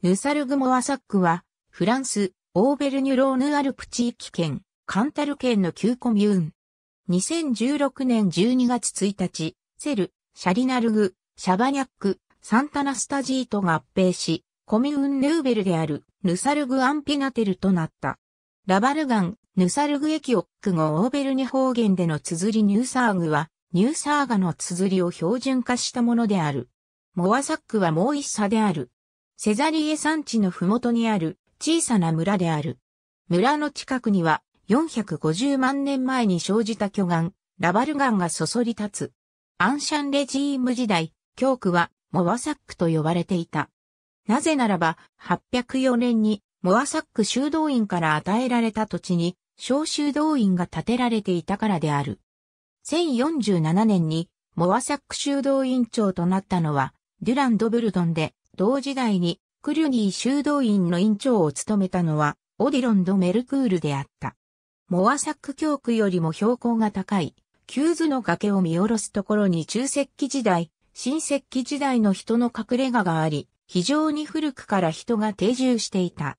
ヌサルグモアサックは、フランス、オーベルニュローヌアルプ地域圏、カンタル県の旧コミューン。2016年12月1日、セル、シャリナルグ、シャバニャック、サンタナスタジーと合併し、コミューンヌーベルである、ヌサルグアンピナテルとなった。ラバルガン、ヌサルグエキオック後オーベルニ方言での綴りニューサーグは、ニューサーガの綴りを標準化したものである。モアサックはもう一差である。セザリエ山地のふもとにある小さな村である。村の近くには450万年前に生じた巨岩、ラバル岩がそそり立つ。アンシャンレジーム時代、教区はモワサックと呼ばれていた。なぜならば、804年にモワサック修道院から与えられた土地に小修道院が建てられていたからである。1047年にモワサック修道院長となったのは、デュランド・ブルドンで、同時代にクリュニー修道院の院長を務めたのはオディロン・ド・メルクールであった。モアサック教区よりも標高が高い、旧図の崖を見下ろすところに中石器時代、新石器時代の人の隠れ家があり、非常に古くから人が定住していた。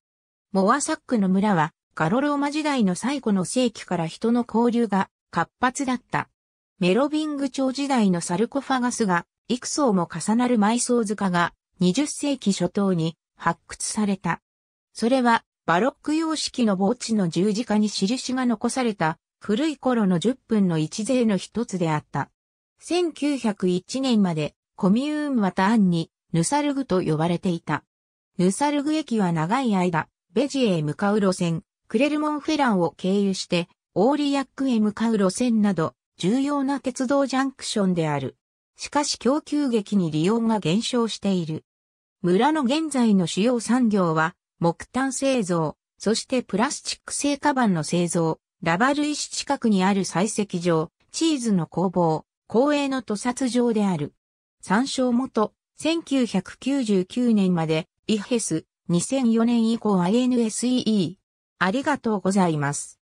モアサックの村は、ガロローマ時代の最古の世紀から人の交流が活発だった。メロビング朝時代のサルコファガスが、幾層も重なる埋葬塚が20世紀初頭に発掘された。それはバロック様式の墓地の十字架に印が残された古い頃の10分の一税の一つであった。1901年までコミューンまたンにヌサルグと呼ばれていた。ヌサルグ駅は長い間、ベジへ向かう路線、クレルモンフェランを経由して、オーリヤックへ向かう路線など、重要な鉄道ジャンクションである。しかし供給劇に利用が減少している。村の現在の主要産業は、木炭製造、そしてプラスチック製カバンの製造、ラバル石近くにある採石場、チーズの工房、公営の屠殺場である。参照元、1999年まで、イヘス、2004年以降 INSEE。ありがとうございます。